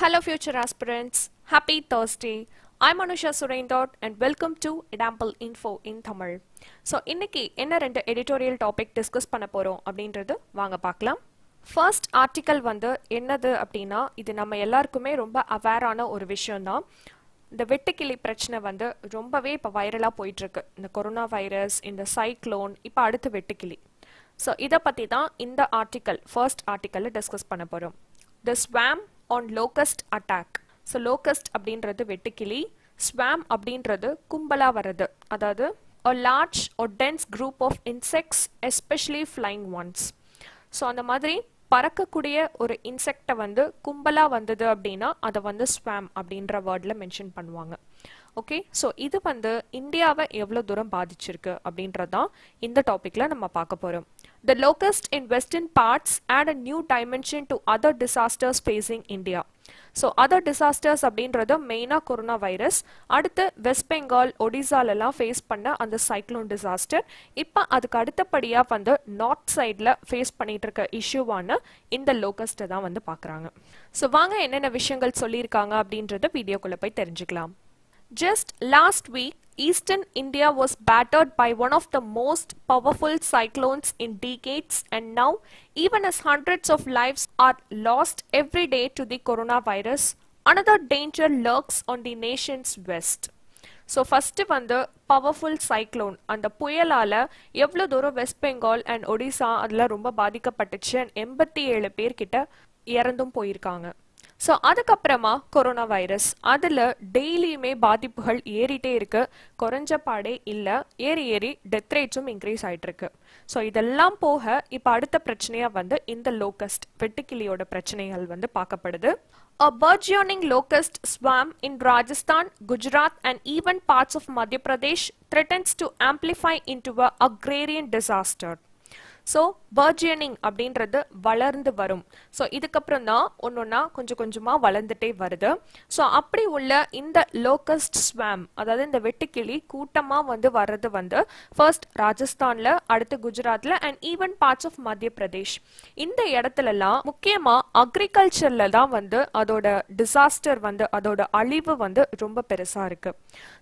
Hello future aspirants, happy Thursday. I'm Anusha Surendot and welcome to எடாம்பிள் info in Tamil so இன்னைக்கு என்ன ரெண்டு editorial topic discuss பண்ண போகிறோம் அப்படின்றது வாங்க பார்க்கலாம் ஃபர்ஸ்ட் ஆர்டிக்கல் வந்து என்னது அப்படின்னா இது நம்ம எல்லாருக்குமே ரொம்ப அவேரான ஒரு விஷயம்தான் இந்த வெட்டுக்கிளி பிரச்சனை வந்து ரொம்பவே இப்போ வைரலாக போயிட்டுருக்கு இந்த கொரோனா வைரஸ் இந்த சைக்ளோன் இப்போ அடுத்து வெட்டுக்கிளி ஸோ இதை பற்றி தான் இந்த ஆர்டிக்கல் ஃபர்ஸ்ட் ஆர்டிக்கலில் டிஸ்கஸ் பண்ண போகிறோம் the swarm on locust attack so locust அப்படின்றது வெட்டுக்கிளி ஸ்வாம் அப்படின்றது கும்பலாக வர்றது அதாவது a large or dense group of insects especially flying ones so அந்த மாதிரி பறக்கக்கூடிய ஒரு இன்செக்டை வந்து கும்பலாக வந்தது அப்படின்னா அதை வந்து ஸ்வாம் அப்படின்ற வேர்டில் மென்ஷன் பண்ணுவாங்க ஓகே ஸோ இது வந்து இந்தியாவை எவ்வளோ தூரம் பாதிச்சிருக்கு அப்படின்றது தான் இந்த டாப்பிக்கில் நம்ம பார்க்க போகிறோம் The locust in western parts add a new dimension to other disasters facing India. So other disasters அப்படின்றது மெயினாக கொரோனா வைரஸ் அடுத்து வெஸ்ட் பெங்கால் ஒடிசாலெல்லாம் ஃபேஸ் பண்ண அந்த சைக்ளோன் டிசாஸ்டர் இப்போ அதுக்கு அடுத்தபடியாக வந்து நார்த் சைடில் ஃபேஸ் பண்ணிகிட்டு இருக்க இஷ்யூவான இந்த லோக்கஸ்ட்டை தான் வந்து பார்க்குறாங்க ஸோ வாங்க என்னென்ன விஷயங்கள் சொல்லியிருக்காங்க அப்படின்றத வீடியோக்குள்ளே போய் தெரிஞ்சுக்கலாம் just last week Eastern India was battered by one of the most powerful cyclones in decades and now even as hundreds of lives are lost every day to the coronavirus, another danger lurks on the nation's west. So first வந்து powerful cyclone அந்த புயலால் எவ்வளோ தூரம் West Bengal and Odisha அதெல்லாம் ரொம்ப பாதிக்கப்பட்டுச்சு and எண்பத்தி ஏழு பேர்கிட்ட இறந்தும் போயிருக்காங்க ஸோ அதுக்கப்புறமா கொரோனா வைரஸ் அதில் டெய்லியுமே பாதிப்புகள் ஏறிட்டே இருக்கு குறைஞ்ச பாடே இல்லை ஏறி ஏறி டெத் ரேட்ஸும் இன்க்ரீஸ் ஆகிட்டு இருக்கு ஸோ இதெல்லாம் போக இப்போ அடுத்த பிரச்சனையாக வந்து இந்த லோக்கஸ்ட் வெட்டுக்கிளியோட பிரச்சனைகள் வந்து பார்க்கப்படுது A burgeoning locust swarm in Rajasthan, Gujarat and even parts of Madhya Pradesh threatens to amplify into a agrarian disaster so burgeoning அப்படின்றது வளர்ந்து வரும் ஸோ இதுக்கப்புறம் தான் ஒன்று ஒன்றா கொஞ்சம் கொஞ்சமாக வளர்ந்துட்டே வருது ஸோ அப்படி உள்ள இந்த லோக்கஸ்ட் ஸ்வாம் அதாவது இந்த வெட்டுக்கிளி கூட்டமாக வந்து வர்றது வந்து ஃபர்ஸ்ட் ராஜஸ்தானில் அடுத்து குஜராத்தில் அண்ட் ஈவன் பார்ட்ஸ் ஆஃப் மத்திய பிரதேஷ் இந்த இடத்துலலாம் முக்கியமாக அக்ரிகல்ச்சரில் தான் வந்து அதோட டிசாஸ்டர் வந்து அதோட அழிவு வந்து ரொம்ப பெருசாக இருக்குது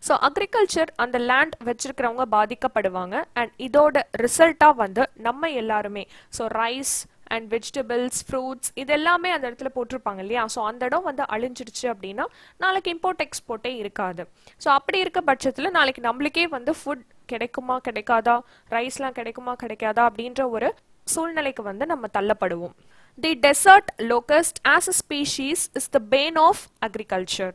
ஸோ அக்ரிகல்ச்சர் அந்த லேண்ட் வச்சிருக்கிறவங்க பாதிக்கப்படுவாங்க அண்ட் இதோட ரிசல்ட்டாக வந்து நம்ம எல்லாருமே so rice and vegetables fruits இது எல்லாமே அந்த இடத்துல போட்டிருப்பாங்க இல்லையா ஸோ அந்த இடம் வந்து அழிஞ்சிடுச்சு அப்படின்னா நாளைக்கு இம்போர்ட் எக்ஸ்போர்ட்டே இருக்காது ஸோ அப்படி இருக்க பட்சத்தில் நாளைக்கு நம்மளுக்கே வந்து ஃபுட் கிடைக்குமா கிடைக்காதா ரைஸ்லாம் கிடைக்குமா கிடைக்காதா அப்படின்ற ஒரு சூழ்நிலைக்கு வந்து நம்ம தள்ளப்படுவோம் the desert locust as a species is the bane of agriculture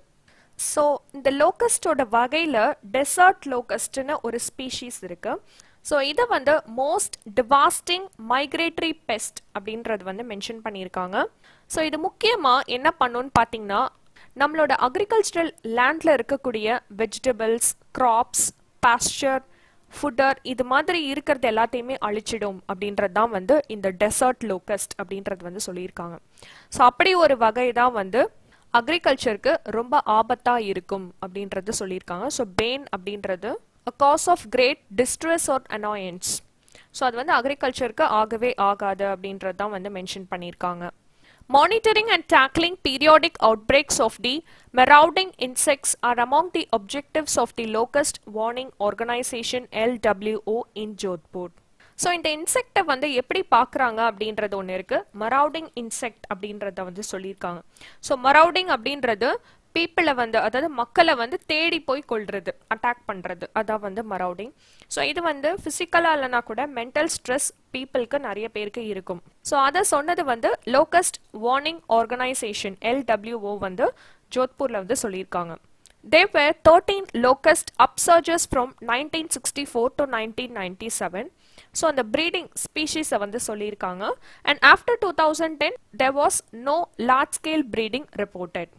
so இந்த லோக்கஸ்டோட வகையில் டெசர்ட் லோக்கஸ்ட்னு ஒரு ஸ்பீஷீஸ் இருக்குது ஸோ இதை வந்து மோஸ்ட் டிவாஸ்டிங் மைக்ரேட்டரி பெஸ்ட் அப்படின்றது வந்து மென்ஷன் பண்ணியிருக்காங்க ஸோ இது முக்கியமாக என்ன பண்ணுன்னு பார்த்தீங்கன்னா நம்மளோட அக்ரிகல்ச்சரல் லேண்டில் இருக்கக்கூடிய வெஜிடபிள்ஸ் க்ராப்ஸ் பாஸ்டர் ஃபுட்டர் இது மாதிரி இருக்கிறது எல்லாத்தையுமே அழிச்சிடும் அப்படின்றது தான் வந்து இந்த டெசர்ட் லோக்கஸ்ட் அப்படின்றது வந்து சொல்லியிருக்காங்க ஸோ அப்படி ஒரு வகை தான் வந்து அக்ரிகல்ச்சருக்கு ரொம்ப ஆபத்தாக இருக்கும் அப்படின்றது சொல்லியிருக்காங்க ஸோ பேன் அப்படின்றது a cause of great distress or annoyance so அது வந்து அக்ரிகல்ச்சருக்கு ஆகவே ஆகாது அப்படின்றது தான் வந்து மென்ஷன் பண்ணியிருக்காங்க monitoring and tackling periodic outbreaks of the marauding insects are among the objectives of the locust warning organisation LWO in Jodhpur so இந்த இன்செக்டை வந்து எப்படி பார்க்குறாங்க அப்படின்றது ஒன்று இருக்குது மரவுடிங் இன்செக்ட் அப்படின்றத வந்து சொல்லியிருக்காங்க ஸோ மரவுடிங் அப்படின்றது பீப்புளை வந்து அதாவது மக்களை வந்து தேடி போய் கொள்வது அட்டாக் பண்ணுறது அதான் வந்து மரௌடிங் ஸோ இது வந்து ஃபிசிக்கலாக இல்லைனா கூட மென்டல் ஸ்ட்ரெஸ் பீப்புளுக்கு நிறைய பேருக்கு இருக்கும் ஸோ அதை சொன்னது வந்து லோக்கஸ்ட் வார்னிங் ஆர்கனைசேஷன் எல்டபிள்யூஓ வந்து ஜோத்பூரில் வந்து சொல்லியிருக்காங்க There from nineteen sixty four from nineteen to seven so அந்த ப்ரீடிங் ஸ்பீஷீஸை வந்து சொல்லியிருக்காங்க. And two thousand ten there was no large scale breeding reported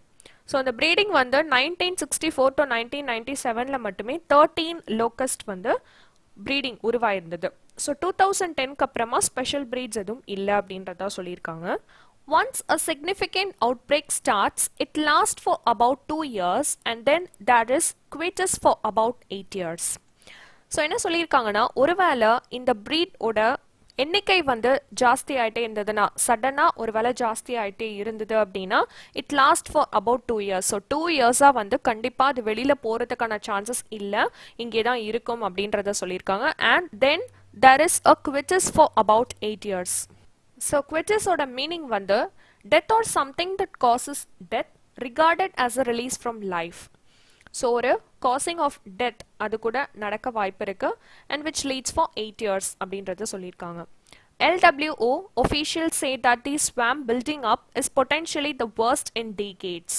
so அந்த ப்ரீடிங் வந்து nineteen sixty four to nineteen ninety செவனில் மட்டுமே தேர்ட்டீன் லோக்கஸ்ட் வந்து breeding உருவாயிருந்தது ஸோ டூ தௌசண்ட் டென்க்கு அப்புறமா ஸ்பெஷல் ப்ரீட்ஸ் எதுவும் இல்லை அப்படின்றதா சொல்லியிருக்காங்க once a a outbreak starts it last for about two years and then there is quietus for about 8 years so என்ன சொல்லியிருக்காங்கன்னா ஒருவேளை இந்த ப்ரீடோட எண்ணிக்கை வந்து ஜாஸ்தி ஆகிட்டே இருந்ததுன்னா சடனாக ஒரு வேலை ஜாஸ்தி ஆகிட்டே இருந்தது அப்படின்னா it last for about two years so two இயர்ஸாக வந்து கண்டிப்பாக அது வெளியில் போகிறதுக்கான சான்சஸ் இல்லை இங்கே தான் இருக்கும் அப்படின்றத சொல்லியிருக்காங்க and then there is a quietus for about eight years so குவிச்சஸோட மீனிங் வந்து death or something that causes death regarded as a release from life so ஒரு காசிங் ஆஃப் death அது கூட நடக்க வாய்ப்பு இருக்கு and which leads for eight years அப்படின்றது சொல்லியிருக்காங்க LWO officials say that the swamp building up is potentially the worst in decades.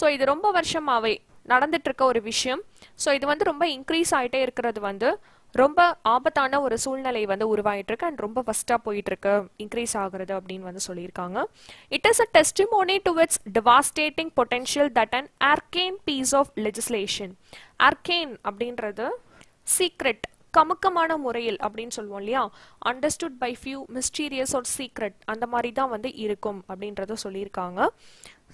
So இது ரொம்ப வருஷமாகவே நடந்துட்டு இருக்க ஒரு விஷயம் ஸோ இது வந்து ரொம்ப இன்க்ரீஸ் ஆகிட்டே இருக்கிறது வந்து ரொம்ப ஆபத்தான ஒரு சூழ்நிலை வந்து இருக்கு அண்ட் ரொம்ப ஃபஸ்ட்டாக இருக்கு இன்க்ரீஸ் ஆகுறது அப்படின்னு வந்து சொல்லியிருக்காங்க it is a testimony to its devastating potential that and arcane piece of legislation arcane அப்படின்றது சீக்ரெட் கமுக்கமான முறையில் அப்படின்னு சொல்லுவோம் இல்லையா understood by few mysterious or secret அந்த மாதிரி தான் வந்து இருக்கும் அப்படின்றத சொல்லியிருக்காங்க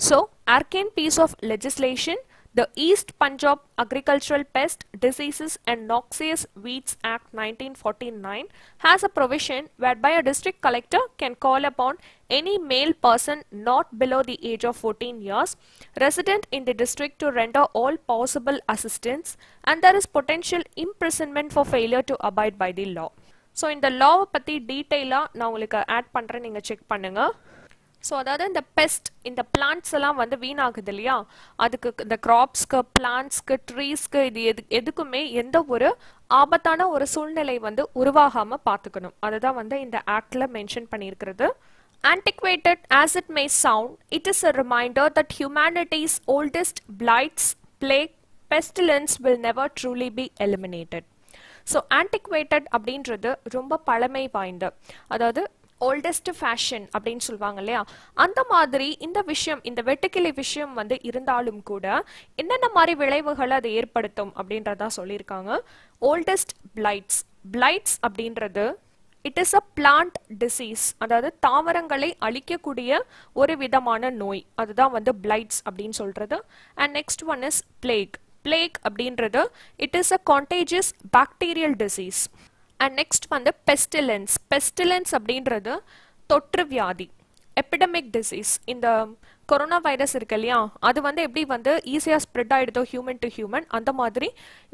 so arcane piece of legislation The East Punjab Agricultural Pest Diseases and Noxious Weeds Act 1949 has a provision whereby a district collector can call upon any male person not below the age of 14 years resident in the district to render all possible assistance and there is potential imprisonment for failure to abide by the law. So in the law, டீட்டெயிலாக நான் உங்களுக்கு add பண்ணுறேன் நீங்கள் so அதாவது இந்த best இந்த plants எல்லாம் வந்து வீணாகுது இல்லையா அதுக்கு இந்த கிராப்ஸ்க்கு பிளான்ட்ஸ்க்கு ட்ரீஸ்க்கு இது எது எதுக்குமே எந்த ஒரு ஆபத்தான ஒரு சூழ்நிலை வந்து உருவாகாமல் பார்த்துக்கணும் அதுதான் வந்து இந்த ஆக்டில் மென்ஷன் பண்ணியிருக்கிறது antiquated as it may sound it is a reminder that humanity's oldest blights plague pestilence will never truly be eliminated so antiquated அப்படின்றது ரொம்ப பழமை வாய்ந்த அதாவது ஓல்டஸ்ட் ஃபேஷன் அப்படின்னு சொல்லுவாங்க இல்லையா அந்த மாதிரி இந்த விஷயம் இந்த வெட்டுக்கிளை விஷயம் வந்து இருந்தாலும் கூட என்னென்ன மாதிரி விளைவுகளை அது ஏற்படுத்தும் அப்படின்றதா சொல்லியிருக்காங்க ஓல்டஸ்ட் பிளைட்ஸ் பிளைட்ஸ் அப்படின்றது it is a plant disease அதாவது தாவரங்களை அழிக்கக்கூடிய ஒரு விதமான நோய் அதுதான் வந்து பிளைட்ஸ் அப்படின்னு சொல்றது and next one is plague plague அப்படின்றது it is a contagious bacterial disease and next வந்து பெஸ்டிலன்ஸ் பெஸ்டிலன்ஸ் அப்படின்றது தொற்று வியாதி எபிடமிக் டிசீஸ் இந்த கொரோனா வைரஸ் இருக்கு இல்லையா அது வந்து எப்படி வந்து ஈஸியாக ஸ்ப்ரெட் ஆகிடுதோ ஹியூமன் டு ஹியூமன் அந்த மாதிரி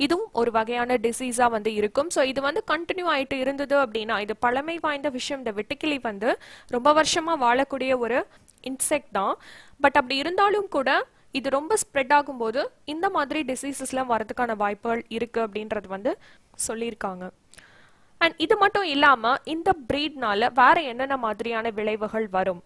இதுவும் ஒரு வகையான டிசீஸாக வந்து இருக்கும் ஸோ இது வந்து கண்டினியூ ஆகிட்டு இருந்தது அப்படின்னா இது பழமை வாய்ந்த விஷயம் இந்த வெட்டுக்கிளி வந்து ரொம்ப வருஷமாக வாழக்கூடிய ஒரு இன்செக்ட் தான் பட் அப்படி இருந்தாலும் கூட இது ரொம்ப ஸ்ப்ரெட் ஆகும்போது இந்த மாதிரி டிசீசஸ்லாம் வரதுக்கான வாய்ப்புகள் இருக்குது அப்படின்றது வந்து சொல்லியிருக்காங்க அண்ட் இது மட்டும் இல்லாமல் இந்த பிரீட்னால வேற என்னென்ன மாதிரியான விளைவுகள் வரும்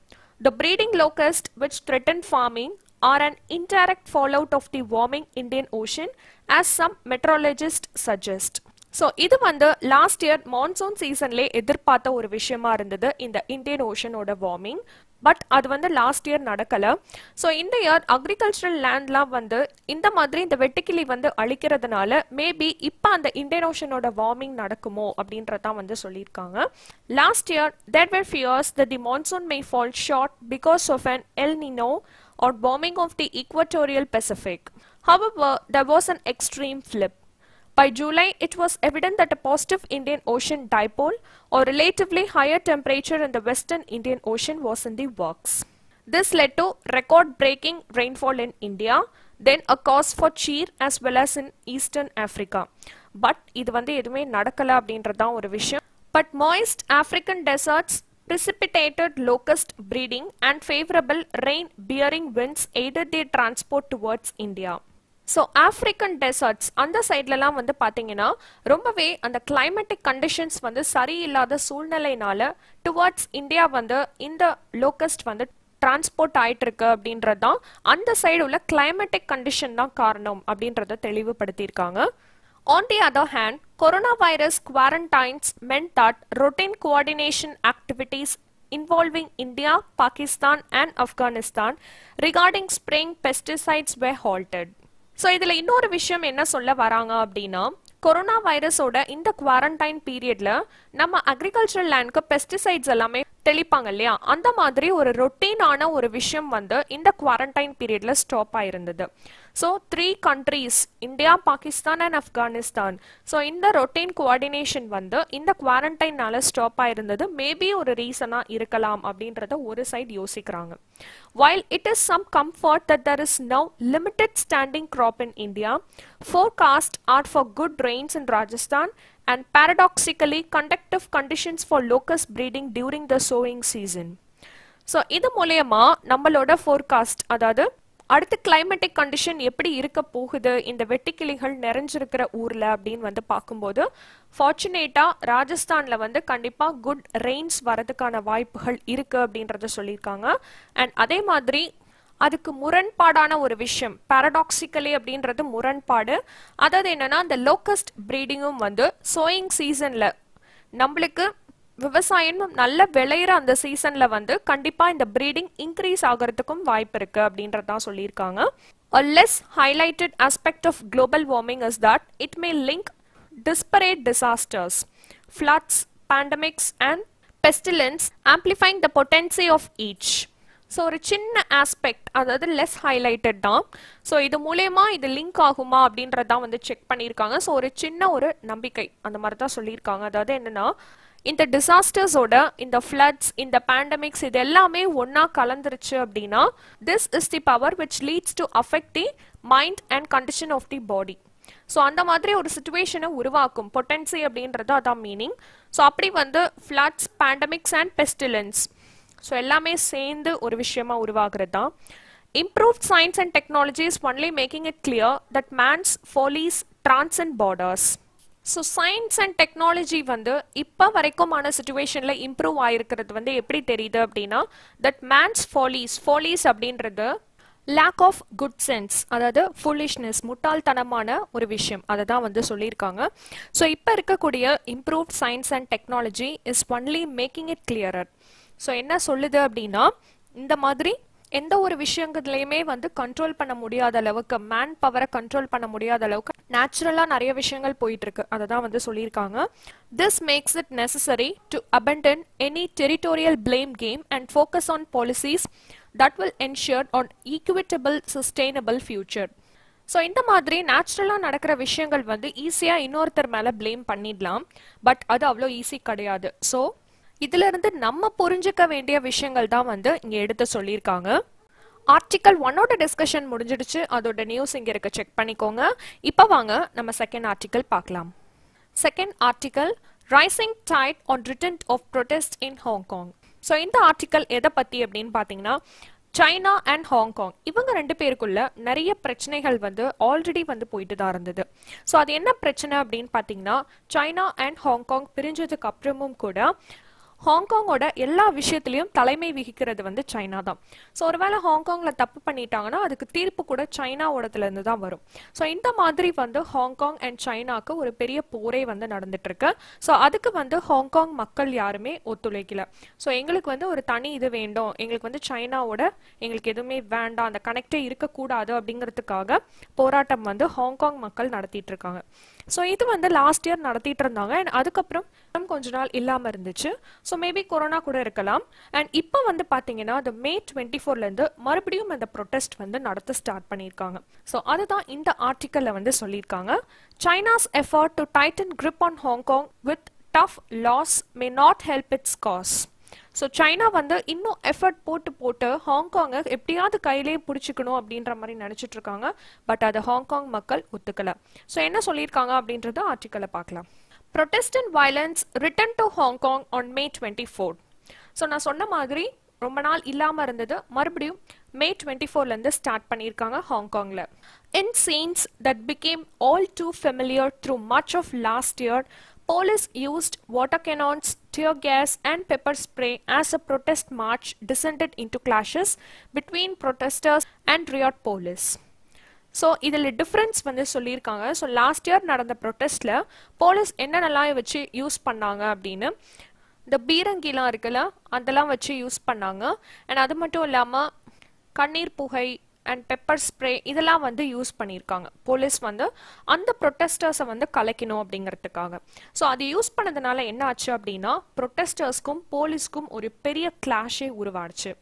the breeding locust which threaten farming are and indirect fallout of the warming Indian ocean as some meteorologist suggest so இது வந்து லாஸ்ட் இயர் மான்சூன் சீசன்லேயே எதிர்பார்த்த ஒரு விஷயமா இருந்தது இந்த இந்தியன் ஓஷனோட வார்மிங் பட் அது வந்து லாஸ்ட் இயர் நடக்கலை ஸோ இந்த இயர் அக்ரிகல்ச்சரல் லேண்ட்லாம் வந்து இந்த மாதிரி இந்த வெட்டுக்கிளி வந்து அழிக்கிறதுனால மேபி இப்போ அந்த இந்தியன் ஓஷனோட வார்மிங் நடக்குமோ அப்படின்றதான் வந்து சொல்லியிருக்காங்க last year that were fears the the monsoon may fall short because of an El Nino or warming of the equatorial Pacific how there was an extreme flip. By July, it was evident that a positive Indian Ocean dipole or relatively higher temperature in the western Indian Ocean was in the works. This led to record-breaking rainfall in India, then a cause for cheer as well as in eastern Africa. But but moist African deserts precipitated locust breeding and favorable rain-bearing winds aided their transport towards India. So African deserts அந்த சைட்லலாம் வந்து பார்த்தீங்கன்னா ரொம்பவே அந்த climatic conditions வந்து சரியில்லாத சூழ்நிலையினால towards India வந்து இந்த லோக்கஸ்ட் வந்து டிரான்ஸ்போர்ட் ஆயிட்டு இருக்கு அப்படின்றது தான் அந்த சைடு உள்ள கிளைமேட்டிக் கண்டிஷன் தான் காரணம் அப்படின்றத தெளிவுபடுத்தியிருக்காங்க on the other hand corona virus quarantines meant that routine coordination activities involving India, Pakistan and Afghanistan regarding spraying pesticides were halted. So இதில் இன்னொரு விஷயம் என்ன சொல்ல வராங்க அப்படின்னா கொரோனா வைரஸோட இந்த குவாரண்டைன் பீரியட்ல நம்ம அக்ரிகல்ச்சரல் லேண்ட்க்கு பெஸ்டிசைட்ஸ் எல்லாமே தெளிப்பாங்க இல்லையா அந்த மாதிரி ஒரு ரொட்டீனான ஒரு விஷயம் வந்து இந்த குவாரண்டைன் பீரியட்ல ஸ்டாப் ஆயிருந்தது So three countries, India, Pakistan and Afghanistan. So இந்த routine coordination வந்து இந்த quarantine நால stop ஆயிருந்தது maybe ஒரு reason இருக்கலாம் அப்படின்றத ஒரு side யோசிக்கிறாங்க. While it is some comfort that there is now limited standing crop in India, forecast are for good rains in Rajasthan and paradoxically conductive conditions for locust breeding during the sowing season. So இது மூலியமா நம்மளோட forecast அதாவது அடுத்து climatic condition எப்படி இருக்க போகுது இந்த வெட்டிக்கிளிகள் நிறைஞ்சிருக்கிற ஊரில் அப்படின்னு வந்து பார்க்கும்போது ஃபார்ச்சுனேட்டாக ராஜஸ்தானில் வந்து கண்டிப்பாக குட் ரெயின்ஸ் வரதுக்கான வாய்ப்புகள் இருக்குது அப்படின்றத சொல்லியிருக்காங்க அண்ட் அதே மாதிரி அதுக்கு முரண்பாடான ஒரு விஷயம் பாரடாக்சிக்கலி அப்படின்றது முரண்பாடு அதாவது என்னென்னா அந்த லோக்கஸ்ட் ப்ரீடிங்கும் வந்து சோயிங் சீசனில் நம்மளுக்கு விவசாயம் நல்ல விளையிற அந்த சீசனில் வந்து கண்டிப்பாக இந்த ப்ரீடிங் இன்க்ரீஸ் ஆகிறதுக்கும் வாய்ப்பு இருக்குது அப்படின்றதான் சொல்லியிருக்காங்க A less highlighted aspect of global warming is that it may link disparate disasters, floods, pandemics and pestilence, amplifying the potency of each. So ஒரு சின்ன ஆஸ்பெக்ட் அதாவது லெஸ் ஹைலைட்டட் தான் ஸோ இது மூலயமா இது லிங்க் ஆகுமா அப்படின்றதான் வந்து செக் பண்ணியிருக்காங்க ஸோ ஒரு சின்ன ஒரு நம்பிக்கை அந்த மாதிரி தான் சொல்லியிருக்காங்க அதாவது என்னன்னா இந்த டிசாஸ்டர்ஸோட இந்த ஃப்ளட்ஸ் இந்த பேண்டமிக்ஸ் இது எல்லாமே ஒன்னா கலந்துருச்சு அப்படின்னா this is the power which leads to affect the mind and condition of the body so அந்த மாதிரி ஒரு சுச்சுவேஷனை உருவாக்கும் பொட்டன்சி அப்படின்றது அதான் மீனிங் ஸோ அப்படி வந்து floods pandemics and pestilence so எல்லாமே சேர்ந்து ஒரு விஷயமா உருவாகிறது தான் improved science and technology is only making it clear that man's follies trans and borders so science and technology வந்து இப்போ வரைக்குமான சுச்சுவேஷனில் இம்ப்ரூவ் ஆகிருக்கிறது வந்து எப்படி தெரியுது அப்படின்னா தட் மேன்ஸ் ஃபாலீஸ் ஃபாலீஸ் அப்படின்றது லேக் ஆஃப் குட் சென்ஸ் அதாவது ஃபுல்லிஷ்னஸ் முட்டாள்தனமான ஒரு விஷயம் அதை தான் வந்து சொல்லியிருக்காங்க ஸோ இப்போ இருக்கக்கூடிய improved science and technology is only making it clearer so என்ன சொல்லுது அப்படின்னா இந்த மாதிரி எந்த ஒரு விஷயங்கள்லையுமே வந்து கண்ட்ரோல் பண்ண முடியாத அளவுக்கு மேன் பவரை கண்ட்ரோல் பண்ண முடியாத அளவுக்கு நேச்சுரலாக நிறைய விஷயங்கள் போயிட்டுருக்கு அதை தான் வந்து சொல்லியிருக்காங்க this makes it necessary to abandon any territorial blame game and focus on policies that will ensure an equitable sustainable future so இந்த மாதிரி நேச்சுரலாக நடக்கிற விஷயங்கள் வந்து ஈஸியாக இன்னொருத்தர் மேலே பிளேம் பண்ணிடலாம் பட் அது அவ்வளோ ஈஸி கிடையாது ஸோ இதுல இருந்து நம்ம புரிஞ்சுக்க வேண்டிய விஷயங்கள் தான் வந்து இங்க எடுத்து சொல்லியிருக்காங்க ஆர்டிக்கல் ஒன்னோட டிஸ்கஷன் முடிஞ்சிடுச்சு அதோட நியூஸ் இங்க இருக்க செக் பண்ணிக்கோங்க இப்போ வாங்க நம்ம செகண்ட் ஆர்டிக்கல் பார்க்கலாம் second article rising tide on return of protest in Hong Kong so இந்த ஆர்டிக்கல் எதை பற்றி அப்படின்னு பார்த்தீங்கன்னா சைனா அண்ட் ஹாங்காங் இவங்க ரெண்டு பேருக்குள்ள நிறைய பிரச்சனைகள் வந்து ஆல்ரெடி வந்து போயிட்டு தான் இருந்தது ஸோ அது என்ன பிரச்சனை அப்படின்னு பார்த்தீங்கன்னா சைனா அண்ட் ஹாங்காங் பிரிஞ்சதுக்கு அப்புறமும் கூட ஹாங்காங்கோட எல்லா விஷயத்துலையும் தலைமை விகிக்கிறது வந்து சைனா தான் ஸோ ஒருவேளை ஹாங்காங்கில் தப்பு பண்ணிட்டாங்கன்னா அதுக்கு தீர்ப்பு கூட சைனா தான் வரும் ஸோ இந்த மாதிரி வந்து ஹாங்காங் அண்ட் சைனாவுக்கு ஒரு பெரிய போரே வந்து நடந்துட்டு இருக்கு ஸோ அதுக்கு வந்து ஹாங்காங் மக்கள் யாருமே ஒத்துழைக்கல ஸோ எங்களுக்கு வந்து ஒரு தனி இது வேண்டும் எங்களுக்கு வந்து சைனாவோட எங்களுக்கு எதுவுமே வேண்டாம் அந்த கனெக்டே இருக்கக்கூடாது அப்படிங்கிறதுக்காக போராட்டம் வந்து ஹாங்காங் மக்கள் நடத்திட்டு இருக்காங்க ஸோ இது வந்து லாஸ்ட் இயர் நடத்திட்டு இருந்தாங்க அண்ட் அதுக்கப்புறம் பழக்கம் கொஞ்ச நாள் இல்லாமல் இருந்துச்சு ஸோ மேபி கொரோனா கூட இருக்கலாம் அண்ட் இப்போ வந்து பார்த்தீங்கன்னா மே டுவெண்ட்டி ஃபோர்லேருந்து மறுபடியும் அந்த ப்ரொட்டஸ்ட் வந்து நடத்த ஸ்டார்ட் பண்ணியிருக்காங்க ஸோ அதுதான் இந்த ஆர்டிக்கலில் வந்து சொல்லியிருக்காங்க China's effort to tighten grip on Hong Kong with tough laws may not help its cause so China வந்து இன்னும் எஃபர்ட் போட்டு போட்டு ஹாங்காங்கை எப்படியாவது கையிலேயே பிடிச்சிக்கணும் அப்படின்ற மாதிரி நினச்சிட்டு இருக்காங்க பட் அது ஹாங்காங் மக்கள் ஒத்துக்கலை ஸோ என்ன சொல்லியிருக்காங்க அப்படின்றத ஆர்டிக்கலை பார்க்கலாம் Protestant violence returned to Hong Kong Kong May twenty four so நான் சொன்ன மாதிரி ரொம்ப நாள் இல்லாமல் இருந்தது மறுபடியும் மே டுவெண்ட்டி ஃபோர்லேருந்து ஸ்டார்ட் பண்ணியிருக்காங்க ஹாங்காங்கில் in scenes that became all too familiar through much of last year police used water cannons tear gas and pepper spray as a protest march descended into clashes between protesters and riot police so இதில் difference வந்து சொல்லியிருக்காங்க so last year நடந்த ப்ரொட்டஸ்ட்டில் police என்னென்னலாம் வச்சு use பண்ணாங்க அப்படின்னு இந்த பீரங்கிலாம் இருக்குல்ல அதெல்லாம் வச்சு யூஸ் பண்ணாங்க அண்ட் அது மட்டும் இல்லாமல் கண்ணீர் புகை அண்ட் பெப்பர் ஸ்ப்ரே இதெல்லாம் வந்து யூஸ் பண்ணியிருக்காங்க போலீஸ் வந்து அந்த ப்ரொட்டஸ்டர்ஸை வந்து கலைக்கணும் அப்படிங்கிறதுக்காக ஸோ அது யூஸ் பண்ணதுனால என்ன ஆச்சு அப்படின்னா ப்ரொட்டஸ்டர்ஸ்க்கும் போலீஸ்க்கும் ஒரு பெரிய கிளாஷே உருவாச்சு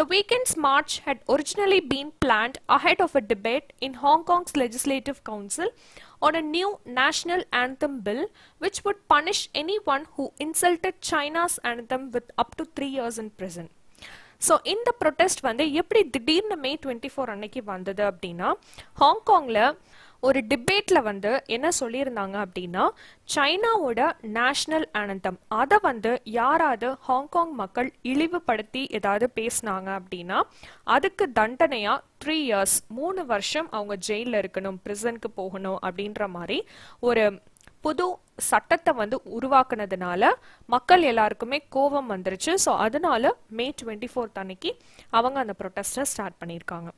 The weekend's march had originally been planned ahead of a debate in Hong Kong's Legislative Council on a new national anthem bill which would punish anyone who insulted China's anthem with up to 3 years in prison. So இந்த protest வந்து எப்படி திடீர்னு May twenty four அன்னைக்கு Hong Kong la. ஒரு டிபேட்டில் வந்து என்ன சொல்லியிருந்தாங்க அப்படின்னா சைனாவோட நேஷனல் அனந்தம் அதை வந்து யாராவது ஹாங்காங் மக்கள் இழிவுபடுத்தி ஏதாவது பேசினாங்க அப்படின்னா அதுக்கு தண்டனையாக த்ரீ இயர்ஸ் மூணு வருஷம் அவங்க ஜெயிலில் இருக்கணும் பிரிசனுக்கு போகணும் அப்படின்ற மாதிரி ஒரு புது சட்டத்தை வந்து உருவாக்குனதுனால மக்கள் எல்லாருக்குமே கோபம் வந்துருச்சு ஸோ அதனால மே டுவெண்ட்டி ஃபோர்த் அன்னைக்கு அவங்க அந்த ப்ரொட்டஸ்ட்டை ஸ்டார்ட் பண்ணியிருக்காங்க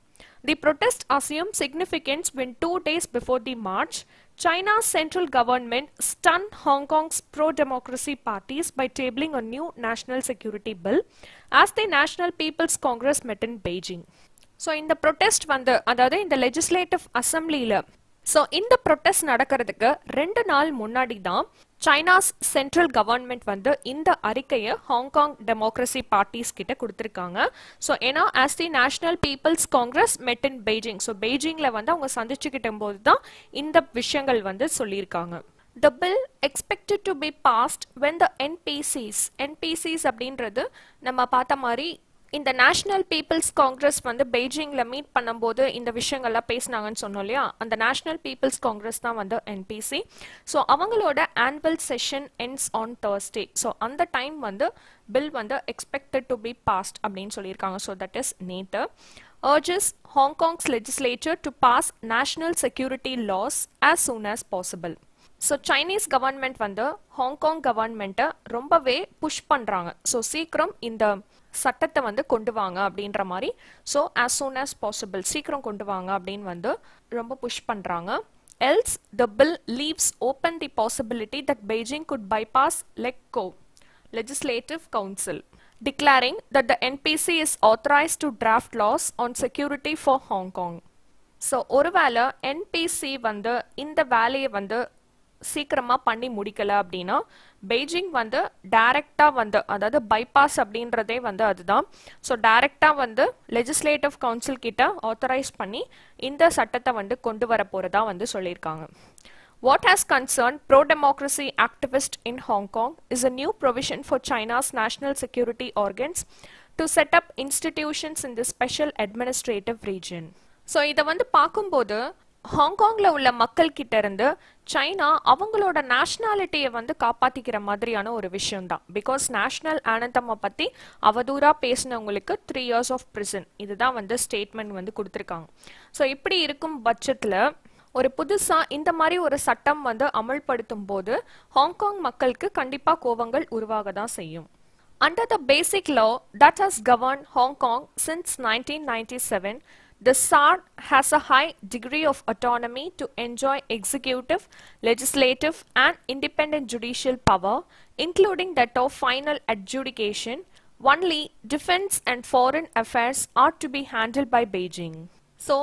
The protest assumed significance when two days before the march, China's central government stunned Hong Kong's pro-democracy parties by tabling a new national security bill as the National People's Congress met in Beijing. So, in so இந்த protest வந்து in the legislative assembly. So இந்த protest நடக்கிறதுக்கு ரெண்டு நாள் முன்னாடி தான் China's central government வந்து இந்த அறிக்கையை ஹாங்காங் டெமோக்ரஸி பார்ட்டிஸ் கிட்ட கொடுத்துருக்காங்க ஸோ ஏன்னா as the national people's congress met in Beijing so பெய்ஜிங்கில் வந்து அவங்க சந்திச்சுக்கிட்ட போது தான் இந்த விஷயங்கள் வந்து சொல்லியிருக்காங்க the bill expected to be passed when the NPC's NPC's அப்படின்றது நம்ம பார்த்த மாதிரி இந்த நேஷனல் பீப்புள்ஸ் காங்கிரஸ் வந்து பெய்ஜிங்கில் மீட் பண்ணும்போது இந்த விஷயங்கள்லாம் பேசினாங்கன்னு சொன்னோம் இல்லையா அந்த நேஷனல் பீப்புள்ஸ் காங்கிரஸ் தான் வந்து என்பிசி ஸோ அவங்களோட annual session ends on Thursday so அந்த டைம் வந்து பில் வந்து எக்ஸ்பெக்டட் டு பி பாஸ்ட் அப்படின்னு சொல்லியிருக்காங்க ஸோ தட் இஸ் நேத்து urges Hong Kong's legislature to pass national security laws as soon as possible. So Chinese government வந்து Hong Kong கவர்மெண்ட்டை ரொம்பவே push பண்ணுறாங்க ஸோ சீக்கிரம் இந்த சட்டத்தை வந்து கொண்டு வாங்க அப்படின்ற மாதிரி so as soon as possible சீக்கிரம் கொண்டு வாங்க அப்படின்னு வந்து ரொம்ப புஷ் பண்ணுறாங்க else the bill leaves open the possibility that Beijing could bypass LegCo legislative council declaring that the NPC is authorized to draft laws on security for Hong Kong so ஒருவேளை NPC வந்து இந்த வேலையை வந்து சீக்கிரமாக பண்ணி முடிக்கலை அப்படின்னா Beijing வந்து டைரெக்டாக வந்து அதாவது பைபாஸ் அப்படின்றதே வந்து அதுதான் ஸோ டைரெக்டாக வந்து லெஜிஸ்லேட்டிவ் கவுன்சில் கிட்ட ஆத்தரைஸ் பண்ணி இந்த சட்டத்தை வந்து கொண்டு வர போகிறதா வந்து சொல்லியிருக்காங்க What has concerned pro-democracy activists in Hong Kong is a new provision for China's national security organs to set up institutions in the special administrative region. So இதை வந்து பார்க்கும்போது ஹாங்காங்கில் உள்ள மக்கள் கிட்ட இருந்து சைனா அவங்களோட நேஷ்னாலிட்டியை வந்து காப்பாற்றிக்கிற மாதிரியான ஒரு விஷயம்தான் பிகாஸ் நேஷ்னல் ஆனந்தம்மை பற்றி அவதூறாக பேசினவங்களுக்கு த்ரீ இயர்ஸ் ஆஃப் பிரிசன் இதுதான் வந்து ஸ்டேட்மெண்ட் வந்து கொடுத்துருக்காங்க ஸோ இப்படி இருக்கும் பட்சத்தில் ஒரு புதுசாக இந்த மாதிரி ஒரு சட்டம் வந்து அமல்படுத்தும் போது ஹாங்காங் மக்களுக்கு கண்டிப்பாக கோபங்கள் உருவாக தான் செய்யும் under the basic law that has govern Hong Kong since nineteen ninety seven The SAR has a high degree of autonomy to enjoy executive, legislative and independent judicial power including that of final adjudication. Only defense and foreign affairs are to be handled by Beijing. So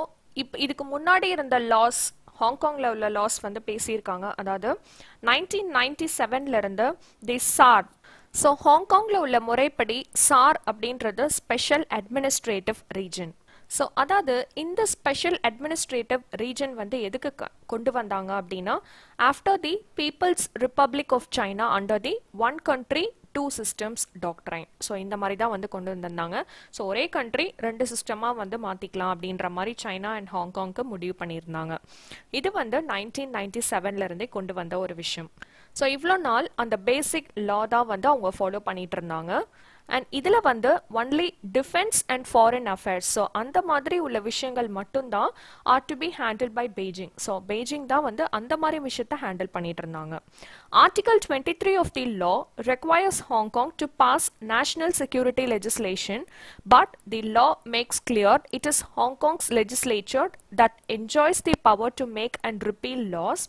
இப் இதுக்கு முன்னாடி இருந்த loss ஹாங்காங்கில் உள்ள loss வந்து பேசியிருக்காங்க அதாவது nineteen ninety செவன்லேருந்து தி சார் ஸோ ஹாங்காங்கில் உள்ள முறைப்படி சார் அப்படின்றது Special Administrative Region. ஸோ அதாவது இந்த ஸ்பெஷல் அட்மினிஸ்ட்ரேட்டிவ் ரீஜன் வந்து எதுக்கு கொண்டு வந்தாங்க அப்படின்னா after the people's republic of China under the one country two systems doctrine so இந்த மாதிரி தான் வந்து கொண்டு வந்திருந்தாங்க ஸோ ஒரே கண்ட்ரி ரெண்டு சிஸ்டமாக வந்து மாற்றிக்கலாம் அப்படின்ற மாதிரி சைனா அண்ட் ஹாங்காங்க்கு முடிவு பண்ணியிருந்தாங்க இது வந்து நைன்டீன் நைன்டி செவன்லேருந்தே கொண்டு வந்த ஒரு விஷயம் ஸோ இவ்வளோ நாள் அந்த பேசிக் லா தான் வந்து அவங்க ஃபாலோ பண்ணிட்டு இருந்தாங்க அண்ட் இதில் வந்து only defence and foreign affairs so அந்த மாதிரி உள்ள விஷயங்கள் மட்டும்தான் are to be handle by Beijing so Beijing தான் வந்து அந்த மாதிரி விஷயத்தை ஹேண்டில் பண்ணிட்டு இருந்தாங்க article twenty three of the law requires Hong Kong to pass national security legislation but the law makes clear it is Hong Kong's legislature that enjoys the power to make and repeal laws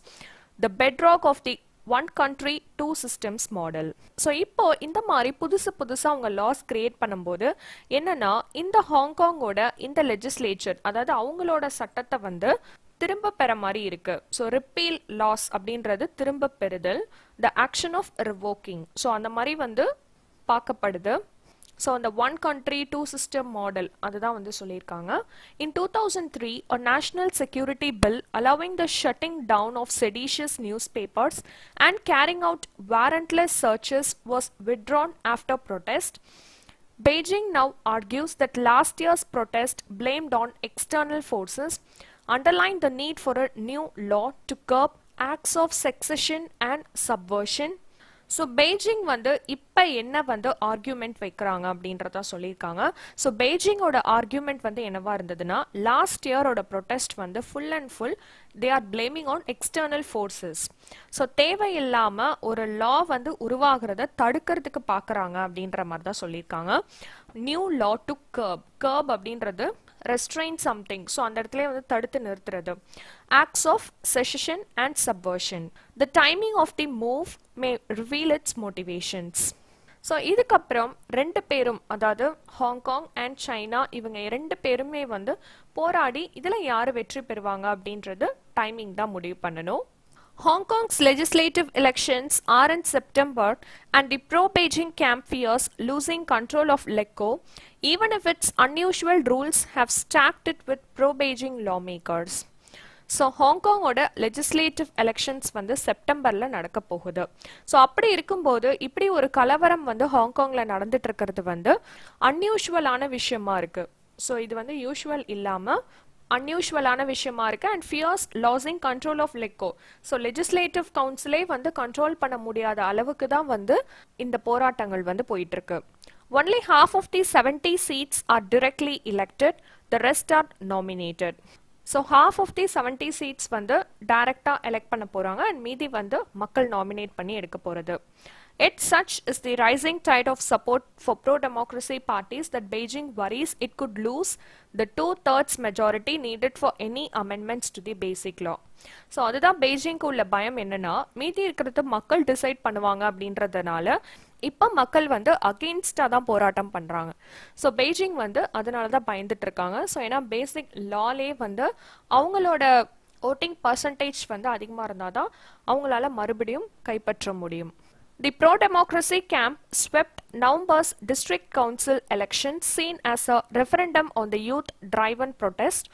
the bedrock of the one country two systems model so இப்போ இந்த மாதிரி புதுசு புதுசாக அவங்க loss create பண்ணும்போது என்னன்னா இந்த ஹாங்காங்கோட இந்த லெஜிஸ்லேச்சர் அதாவது அவங்களோட சட்டத்தை வந்து திரும்ப பெற மாதிரி இருக்கு ஸோ ரிப்பீல் லாஸ் அப்படின்றது திரும்ப பெறுதல் the action of revoking so அந்த மாதிரி வந்து பார்க்கப்படுது So, on the one country, two system model, that is In 2003, a national security bill allowing the shutting down of seditious newspapers and carrying out warrantless searches was withdrawn after protest. Beijing now argues that last year's protest blamed on external forces underlined the need for a new law to curb acts of secession and subversion so Beijing வந்து இப்போ என்ன வந்து argument வைக்கிறாங்க அப்படின்றத சொல்லியிருக்காங்க so பெய்ஜிங்கோட argument வந்து என்னவா இருந்ததுன்னா லாஸ்ட் இயரோட ப்ரொட்டஸ்ட் வந்து full and full they are blaming on external forces so தேவையில்லாமல் ஒரு லா வந்து உருவாகிறத தடுக்கிறதுக்கு பார்க்குறாங்க அப்படின்ற மாதிரி தான் சொல்லியிருக்காங்க நியூ லா டு கர்ப் கர்ப் அப்படின்றது ரெஸ்ட்ரெயின் சம்திங் ஸோ அந்த இடத்துல வந்து தடுத்து நிறுத்துறது acts of secession and subversion the timing of the move may reveal its motivations so இதுக்கப்புறம் ரெண்டு பேரும் அதாவது ஹாங்காங் அண்ட் சைனா இவங்க ரெண்டு பேருமே வந்து போராடி இதில் யார் வெற்றி பெறுவாங்க அப்படின்றது டைமிங் தான் முடிவு பண்ணணும் Hong Kong's legislative elections are in September and the pro-Beijing camp fears losing control of LECO, even if its unusual rules have stacked it with pro-Beijing lawmakers. So Hong so ஹாங்காங்கோட legislative elections வந்து செப்டம்பரில் நடக்க போகுது so அப்படி இருக்கும்போது இப்படி ஒரு கலவரம் வந்து ஹாங்காங்கில் நடந்துட்டு இருக்கிறது வந்து அன்யூஷுவலான விஷயமா இருக்குது ஸோ இது வந்து usual இல்லாமல் அன்யூஷுவலான விஷயமா இருக்கு and fears losing control of LegCo so legislative கவுன்சிலே வந்து கண்ட்ரோல் பண்ண முடியாத அளவுக்கு தான் வந்து இந்த போராட்டங்கள் வந்து போயிட்டுருக்கு only half of the seventy seats are directly elected the rest are nominated so half of the seventy seats வந்து டைரெக்டாக எலெக்ட் பண்ண போகிறாங்க அண்ட் மீதி வந்து மக்கள் நாமினேட் பண்ணி எடுக்க போகிறது Yet such is the rising tide of support for pro-democracy parties that Beijing worries it could lose the two-thirds majority needed for any amendments to the basic law. So அதுதான் பெய்ஜிங்க்கு உள்ள பயம் என்னன்னா மீதி இருக்கிறது மக்கள் டிசைட் பண்ணுவாங்க அப்படின்றதுனால இப்போ மக்கள் வந்து அகெயின்ஸ்டாக தான் போராட்டம் பண்ணுறாங்க ஸோ பெய்ஜிங் வந்து அதனால தான் பயந்துட்டு இருக்காங்க ஸோ ஏன்னா பேசிக் லாலே வந்து அவங்களோட ஓட்டிங் பர்சன்டேஜ் வந்து அதிகமாக இருந்தால் தான் அவங்களால மறுபடியும் கைப்பற்ற முடியும் The pro-democracy camp swept November's district council election seen as a referendum on the youth-driven protest.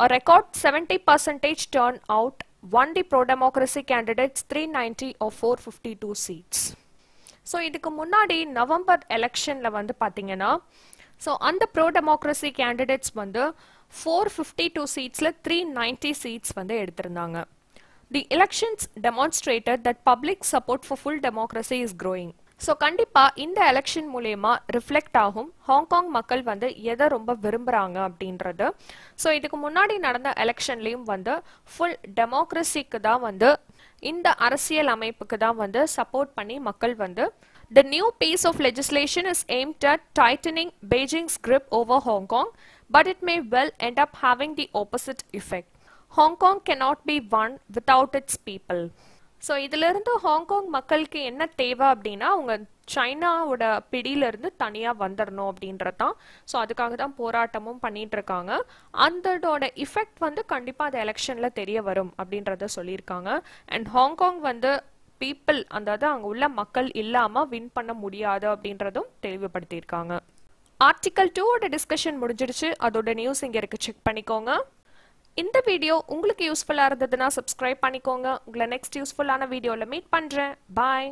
A record 70% turnout won the pro-democracy candidates 390 or 452 seats. So, இதுக்கு முன்னாடி நவம்பர் எலெக்ஷனில் வந்து பார்த்தீங்கன்னா ஸோ அந்த pro-democracy candidates வந்து ஃபோர் ஃபிஃப்டி டூ சீட்ஸில் வந்து எடுத்திருந்தாங்க The elections demonstrated that public support for full democracy is growing. So, Kandipa, in the election mulema reflect ahum, Hong Kong makkal vandu yedha romba virumbaranga abdeen radu. So, idhikku munnadi nadandha election leem vandu full democracy kada vandu in the RCL arasiyel amaipukkada vandu support pani makkal vandu. The new piece of legislation is aimed at tightening Beijing's grip over Hong Kong, but it may well end up having the opposite effect. Hong Kong cannot be one without its people so இதிலிருந்து Hong Kong மக்களுக்கு என்ன தேவை அப்படின்னா அவங்க சைனாவோட பிடியிலிருந்து தனியாக வந்துடணும் அப்படின்றது தான் ஸோ அதுக்காக தான் போராட்டமும் பண்ணிட்டு இருக்காங்க அந்தடோட இஃபெக்ட் வந்து கண்டிப்பாக அந்த எலெக்ஷனில் தெரிய வரும் அப்படின்றத சொல்லியிருக்காங்க அண்ட் ஹாங்காங் வந்து பீப்புள் அதாவது அங்கே உள்ள மக்கள் இல்லாமல் வின் பண்ண முடியாது அப்படின்றதும் தெளிவுபடுத்தியிருக்காங்க ஆர்டிக்கல் டூவோட டிஸ்கஷன் முடிஞ்சிடுச்சு அதோட நியூஸ் இங்கே இருக்கு செக் பண்ணிக்கோங்க இந்த வீடியோ உங்களுக்கு யூஸ்ஃபுல்லாக இருந்ததுன்னா சப்ஸ்கிரைப் பண்ணிக்கோங்க உங்களை நெக்ஸ்ட் யூஸ்ஃபுல்லான வீடியோவில் மீட் பண்ணுறேன் பாய்